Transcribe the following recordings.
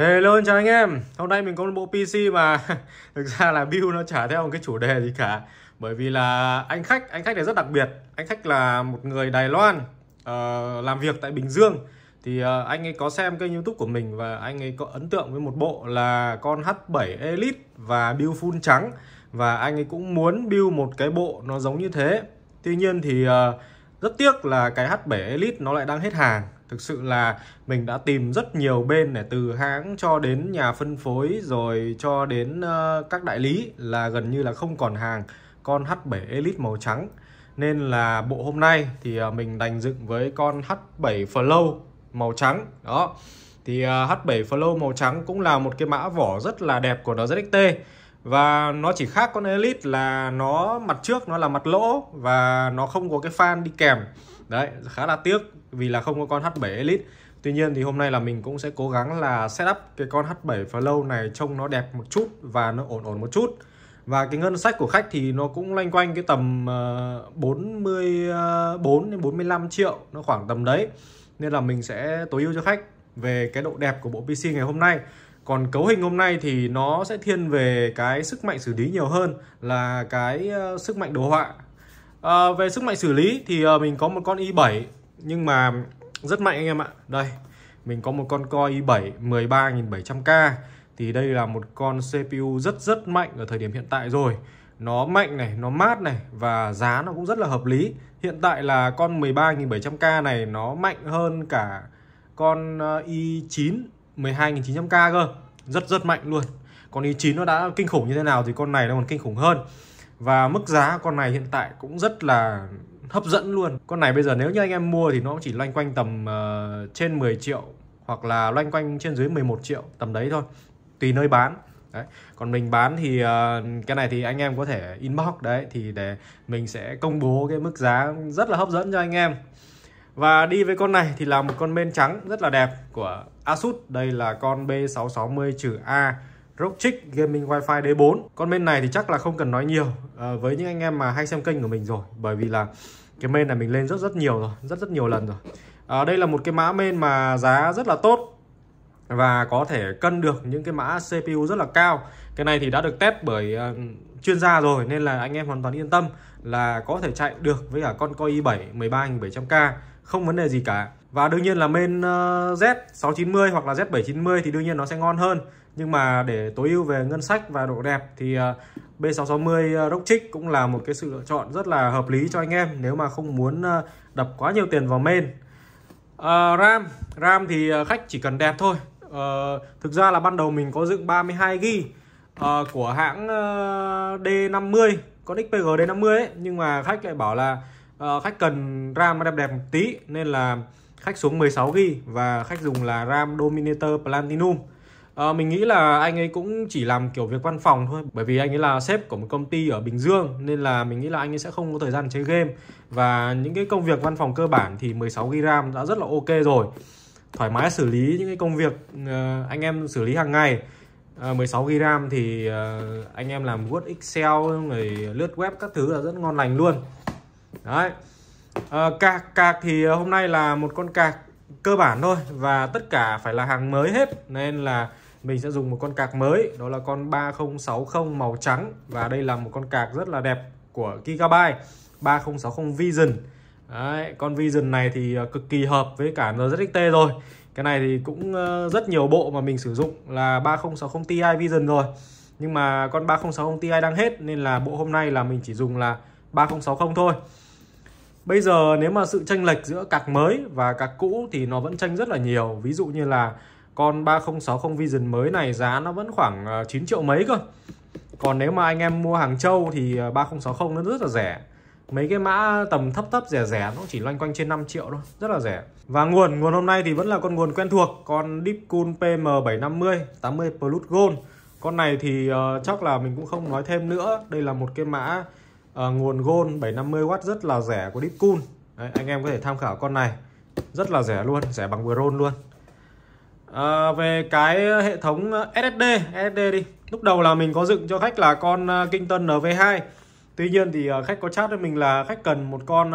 Hello chào anh em Hôm nay mình có một bộ PC mà Thực ra là build nó chả theo một cái chủ đề gì cả Bởi vì là anh khách Anh khách này rất đặc biệt Anh khách là một người Đài Loan uh, Làm việc tại Bình Dương Thì uh, anh ấy có xem kênh youtube của mình Và anh ấy có ấn tượng với một bộ là Con H7 Elite và build full trắng Và anh ấy cũng muốn build một cái bộ nó giống như thế Tuy nhiên thì uh, rất tiếc là cái H7 Elite nó lại đang hết hàng thực sự là mình đã tìm rất nhiều bên để từ hãng cho đến nhà phân phối rồi cho đến ờ, các đại lý là gần như là không còn hàng con H7 Elite màu trắng nên là bộ hôm nay thì ờ, mình đành dựng với con H7 Flow màu trắng đó thì ờ, H7 Flow màu trắng cũng là một cái mã vỏ rất là đẹp của NZXT và nó chỉ khác con Elite là nó mặt trước nó là mặt lỗ và nó không có cái fan đi kèm đấy khá là tiếc vì là không có con H7 Elite Tuy nhiên thì hôm nay là mình cũng sẽ cố gắng là setup cái con H7 Flow này trông nó đẹp một chút và nó ổn ổn một chút và cái ngân sách của khách thì nó cũng loanh quanh cái tầm 44 ờ, ờ, đến 45 triệu nó khoảng tầm đấy nên là mình sẽ tối ưu cho khách về cái độ đẹp của bộ PC ngày hôm nay còn cấu hình hôm nay thì nó sẽ thiên về cái sức mạnh xử lý nhiều hơn là cái ờ, sức mạnh đồ họa à, về sức mạnh xử lý thì ờ, mình có một con i7 nhưng mà rất mạnh anh em ạ đây mình có một con Core i7 13 700 k thì đây là một con CPU rất rất mạnh ở thời điểm hiện tại rồi nó mạnh này nó mát này và giá nó cũng rất là hợp lý hiện tại là con 13.700k này nó mạnh hơn cả con ờ, i9 12.900k cơ rất rất mạnh luôn con i9 nó đã kinh khủng như thế nào thì con này nó còn kinh khủng hơn và mức giá con này hiện tại cũng rất là hấp dẫn luôn con này bây giờ nếu như anh em mua thì nó chỉ loanh quanh tầm uh, trên 10 triệu hoặc là loanh quanh trên dưới 11 triệu tầm đấy thôi tùy nơi bán đấy còn mình bán thì uh, cái này thì anh em có thể inbox đấy thì để mình sẽ công bố cái mức giá rất là hấp dẫn cho anh em và đi với con này thì là một con men trắng rất là đẹp của Asus đây là con B660-A Rockchick Gaming Wi-Fi D4 Con main này thì chắc là không cần nói nhiều à, Với những anh em mà hay xem kênh của mình rồi Bởi vì là cái main này mình lên rất rất nhiều rồi Rất rất nhiều lần rồi à, Đây là một cái mã main mà giá rất là tốt Và có thể cân được những cái mã CPU rất là cao Cái này thì đã được test bởi uh, chuyên gia rồi Nên là anh em hoàn toàn yên tâm Là có thể chạy được với cả con Core i7 13700K Không vấn đề gì cả và đương nhiên là main uh, Z690 hoặc là Z790 thì đương nhiên nó sẽ ngon hơn nhưng mà để tối ưu về ngân sách và độ đẹp thì ờ, B660 ờ, Rock Chic cũng là một cái sự lựa chọn rất là hợp lý cho anh em nếu mà không muốn ờ, đập quá nhiều tiền vào main à, RAM RAM thì khách chỉ cần đẹp thôi à, thực ra là ban đầu mình có dựng 32GB à, của hãng D50 con XPG D50 ấy nhưng mà khách lại bảo là à, khách cần RAM đẹp đẹp một tí nên là khách xuống 16GB và khách dùng là RAM Dominator Platinum À, mình nghĩ là anh ấy cũng chỉ làm kiểu việc văn phòng thôi bởi vì anh ấy là sếp của một công ty ở Bình Dương nên là mình nghĩ là anh ấy sẽ không có thời gian chơi game và những cái công việc văn phòng cơ bản thì 16 GB RAM đã rất là ok rồi thoải mái xử lý những cái công việc ờ, anh em xử lý hàng ngày 16 ờ, GB RAM thì anh em làm Word Excel rồi lướt web các thứ là rất ngon lành luôn đấy à, cạc cạc thì hôm nay là một con cạc cơ bản thôi và tất cả phải là hàng mới hết nên là mình sẽ dùng một con cạc mới đó là con 3060 màu trắng và đây là một con cạc rất là đẹp của Gigabyte 3060 Vision Đấy, con Vision này thì à, cực kỳ hợp với cả NZXT rồi cái này thì cũng ờ, rất nhiều bộ mà mình sử dụng là 3060 Ti Vision rồi nhưng mà con 3060 Ti đang hết nên là bộ hôm nay là mình chỉ dùng là 3060 thôi Bây giờ nếu mà sự tranh lệch giữa cạc mới và cạc cũ thì nó vẫn tranh rất là nhiều Ví dụ như là con 3060 Vision mới này giá nó vẫn khoảng 9 ờ, triệu mấy cơ còn nếu mà anh em mua hàng châu thì 3060 ờ, nó rất là rẻ mấy cái mã tầm thấp thấp rẻ rẻ nó chỉ loanh quanh trên 5 triệu thôi rất là rẻ và nguồn nguồn hôm nay thì vẫn là con nguồn quen thuộc con Deepcool PM750 80 Plus Gold con này thì uh, chắc là mình cũng không nói thêm nữa đây là một cái mã uh, nguồn gold 750W rất là rẻ của Deepcool Đấy, anh em có thể tham khảo con này rất là rẻ luôn rẻ bằng Bron luôn à, về cái ờ, hệ thống ờ, SSD SSD đi lúc đầu là mình có dựng cho khách là con ờ, Kington NV2 tuy nhiên thì khách có chat với mình là khách cần một con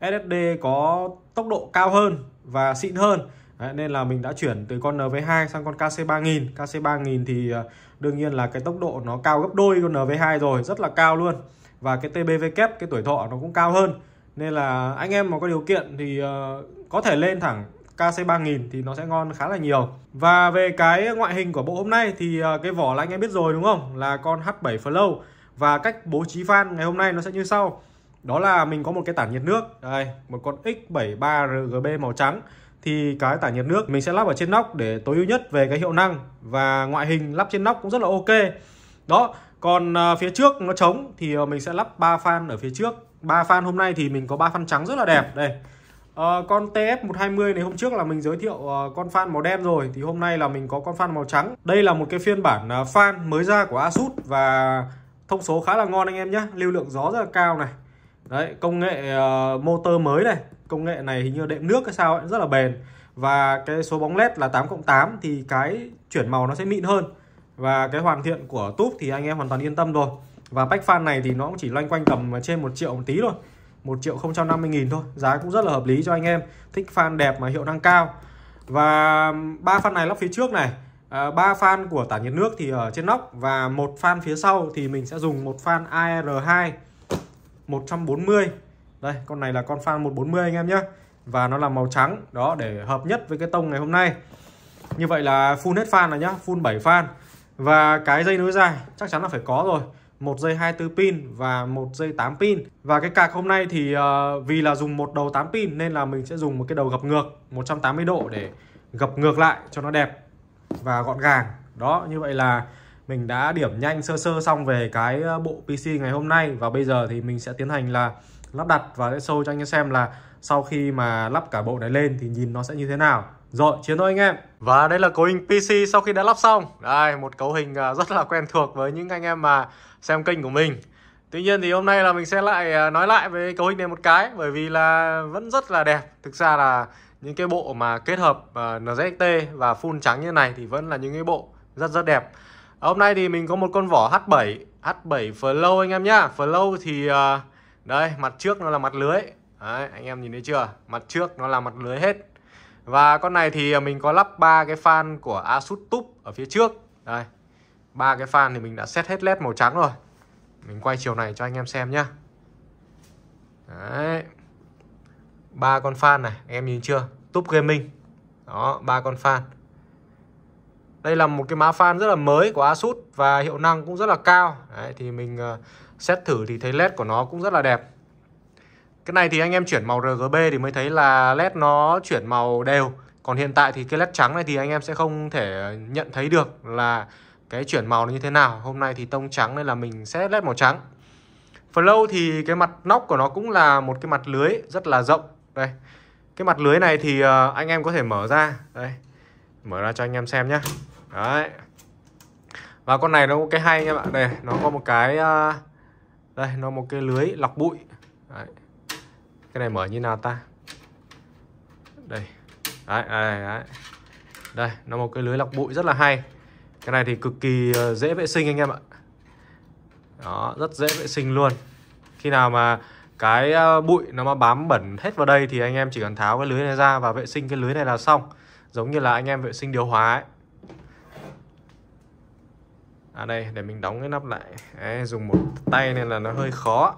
SSD có tốc độ cao hơn và xịn hơn Đấy, nên là mình đã chuyển từ con NV2 sang con KC3000 KC3000 thì đương nhiên là cái tốc độ nó cao gấp đôi con NV2 rồi rất là cao luôn và cái TBV kép cái tuổi thọ nó cũng cao hơn nên là anh em mà có điều kiện thì có thể lên thẳng KC3000 thì nó sẽ ngon khá là nhiều và về cái ngoại hình của bộ hôm nay thì ờ, cái vỏ là anh em biết rồi đúng không là con H7 Flow và cách bố trí fan ngày hôm nay nó sẽ như sau đó là mình có một cái tản nhiệt nước đây một con X73 RGB màu trắng thì cái tản nhiệt nước mình sẽ lắp ở trên nóc để tối ưu nhất về cái hiệu năng và ngoại hình lắp trên nóc cũng rất là ok đó còn ờ, phía trước nó trống thì ờ, mình sẽ lắp 3 fan ở phía trước ba fan hôm nay thì mình có ba fan trắng rất là đẹp đây Ờ, con TF120 này hôm trước là mình giới thiệu uh, con fan màu đen rồi Thì hôm nay là mình có con fan màu trắng Đây là một cái phiên bản uh, fan mới ra của Asus Và thông số khá là ngon anh em nhé Lưu lượng gió rất là cao này Đấy, công nghệ uh, motor mới này Công nghệ này hình như đệm nước hay sao ấy, rất là bền Và cái số bóng led là 8 cộng 8 Thì cái chuyển màu nó sẽ mịn hơn Và cái hoàn thiện của túp thì anh em hoàn toàn yên tâm rồi Và pack fan này thì nó cũng chỉ loanh quanh tầm trên 1 triệu một tí thôi 1 triệu 050 nghìn thôi Giá cũng rất là hợp lý cho anh em Thích fan đẹp mà hiệu năng cao Và ba fan này lắp phía trước này à, ba fan của tản nhiệt nước thì ở trên nóc Và một fan phía sau thì mình sẽ dùng một fan AR2 140 Đây con này là con fan 140 anh em nhé Và nó là màu trắng Đó để hợp nhất với cái tông ngày hôm nay Như vậy là full hết fan rồi nhá Full 7 fan Và cái dây nối dài chắc chắn là phải có rồi một dây 24 pin và một dây 8 pin. Và cái cạc hôm nay thì uh, vì là dùng một đầu 8 pin nên là mình sẽ dùng một cái đầu gập ngược 180 độ để gập ngược lại cho nó đẹp và gọn gàng. Đó, như vậy là mình đã điểm nhanh sơ sơ xong về cái ờ, bộ PC ngày hôm nay và bây giờ thì mình sẽ tiến hành là lắp đặt và sẽ show cho anh em xem là sau khi mà lắp cả bộ này lên thì nhìn nó sẽ như thế nào. Rồi, chiến thôi anh em. Và đây là cấu hình PC sau khi đã lắp xong. Đây, một cấu hình à, rất là quen thuộc với những anh em mà xem kênh của mình. Tuy nhiên thì hôm nay là mình sẽ lại à, nói lại về cấu hình này một cái bởi vì là vẫn rất là đẹp. Thực ra là những cái bộ mà kết hợp à, NZXT và full trắng như này thì vẫn là những cái bộ rất rất đẹp. Hôm nay thì mình có một con vỏ H7, H7 Flow anh em nhá. Flow thì đây, mặt trước nó là mặt lưới. Đấy, anh em nhìn thấy chưa? Mặt trước nó là mặt lưới hết và con này thì à, mình có lắp ba cái fan của Asus Tube ở phía trước. Đây. ba cái fan thì mình đã set hết led màu trắng rồi. Mình quay chiều này cho anh em xem nhá. Đấy. ba con fan này, em nhìn chưa? Tube Gaming. Đó, ba con fan. Đây là một cái má fan rất là mới của Asus và hiệu năng cũng rất là cao. Đấy, thì mình à, set thử thì thấy led của nó cũng rất là đẹp. Cái này thì anh em chuyển màu RGB thì mới thấy là led nó chuyển màu đều. Còn hiện tại thì cái led trắng này thì anh em sẽ không thể nhận thấy được là cái chuyển màu nó như thế nào. Hôm nay thì tông trắng nên là mình sẽ led màu trắng. Flow thì cái mặt nóc của nó cũng là một cái mặt lưới rất là rộng. Đây. Cái mặt lưới này thì ờ, anh em có thể mở ra. Đây. Mở ra cho anh em xem nhé. Đấy. Và con này nó có cái hay anh em ạ. Đây, nó có một cái ờ, đây, nó một cái lưới lọc bụi. Đấy cái này mở như nào ta đây đấy, đấy, đấy. đây nó một cái lưới lọc bụi rất là hay cái này thì cực kỳ ờ, dễ vệ sinh anh em ạ đó rất dễ vệ sinh luôn khi nào mà cái ờ, bụi nó mà bám bẩn hết vào đây thì anh em chỉ cần tháo cái lưới này ra và vệ sinh cái lưới này là xong giống như là anh em vệ sinh điều hòa ấy à đây để mình đóng cái nắp lại Đấy, dùng một tay nên là nó hơi khó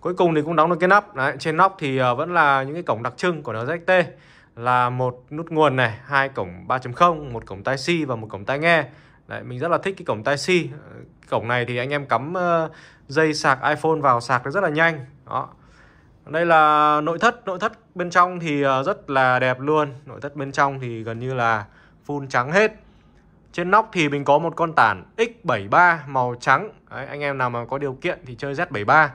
cuối cùng thì cũng đóng được cái nắp đấy trên nóc thì ờ, vẫn là những cái cổng đặc trưng của nó ZXT là một nút nguồn này hai cổng 3.0 một cổng tai si và một cổng tai nghe đấy mình rất là thích cái cổng tai si ờ, cổng này thì anh em cắm ờ, dây sạc iPhone vào sạc rất là nhanh đó đây là nội thất nội thất bên trong thì rất là đẹp luôn nội thất bên trong thì gần như là full trắng hết trên nóc thì mình có một con tản X73 màu trắng Đấy, anh em nào mà có điều kiện thì chơi Z73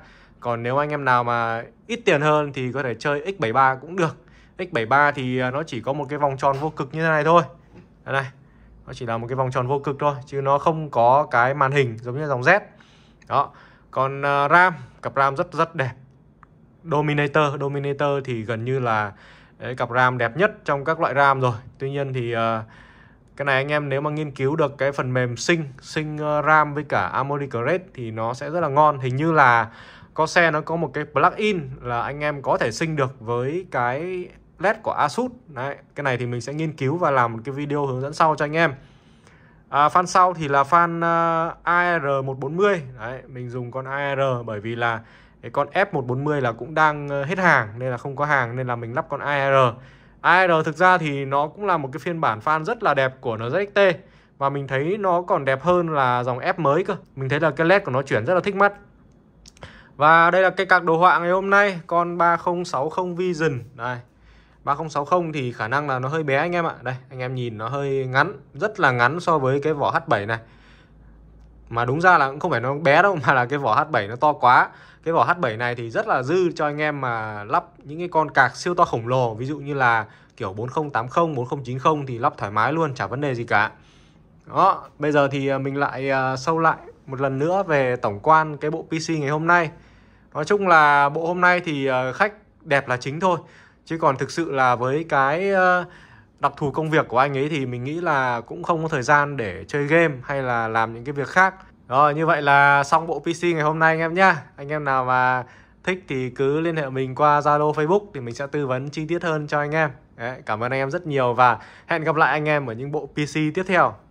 còn nếu anh em nào mà ít tiền hơn thì có thể chơi X73 cũng được X73 thì à, nó chỉ có một cái vòng tròn vô cực như thế này thôi Đây này Nó chỉ là một cái vòng tròn vô cực thôi Chứ nó không có cái màn hình giống như dòng Z Đó Còn à, RAM Cặp RAM rất rất đẹp Dominator Dominator thì gần như là đấy, cặp RAM đẹp nhất trong các loại RAM rồi Tuy nhiên thì à, cái này anh em nếu mà nghiên cứu được cái phần mềm sinh sinh RAM với cả Amori thì nó sẽ rất là ngon hình như là có xe nó có một cái plugin là anh em có thể sinh được với cái LED của Asus Đấy, cái này thì mình sẽ nghiên cứu và làm một cái video hướng dẫn sau cho anh em à, Fan sau thì là fan uh, à, AR140 Đấy, Mình dùng con AR bởi vì là cái con F140 là cũng đang ờ, hết hàng nên là không có hàng nên là mình lắp con AR AR thực ra thì nó cũng là một cái phiên bản fan rất là đẹp của NZXT Và mình thấy nó còn đẹp hơn là dòng F mới cơ Mình thấy là cái LED của nó chuyển rất là thích mắt và đây là cái cạc đồ họa ngày hôm nay Con 3060 Vision Đây 3060 thì khả năng là nó hơi bé anh em ạ Đây anh em nhìn nó hơi ngắn Rất là ngắn so với cái vỏ H7 này Mà đúng ra là cũng không phải nó bé đâu Mà là cái vỏ H7 nó to quá Cái vỏ H7 này thì rất là dư cho anh em mà lắp những cái con cạc siêu to khổng lồ Ví dụ như là kiểu 4080, 4090 thì lắp thoải mái luôn Chả vấn đề gì cả Đó, bây giờ thì à, mình lại à, sâu lại một lần nữa về tổng quan cái bộ PC ngày hôm nay Nói chung là bộ hôm nay thì ờ, khách đẹp là chính thôi Chứ còn thực sự là với cái ờ, đặc thù công việc của anh ấy thì mình nghĩ là cũng không có thời gian để chơi game hay là làm những cái việc khác Rồi như vậy là xong bộ PC ngày hôm nay anh em nhá Anh em nào mà thích thì cứ liên hệ mình qua Zalo Facebook thì mình sẽ tư vấn chi tiết hơn cho anh em Đấy, Cảm ơn anh em rất nhiều và hẹn gặp lại anh em ở những bộ PC tiếp theo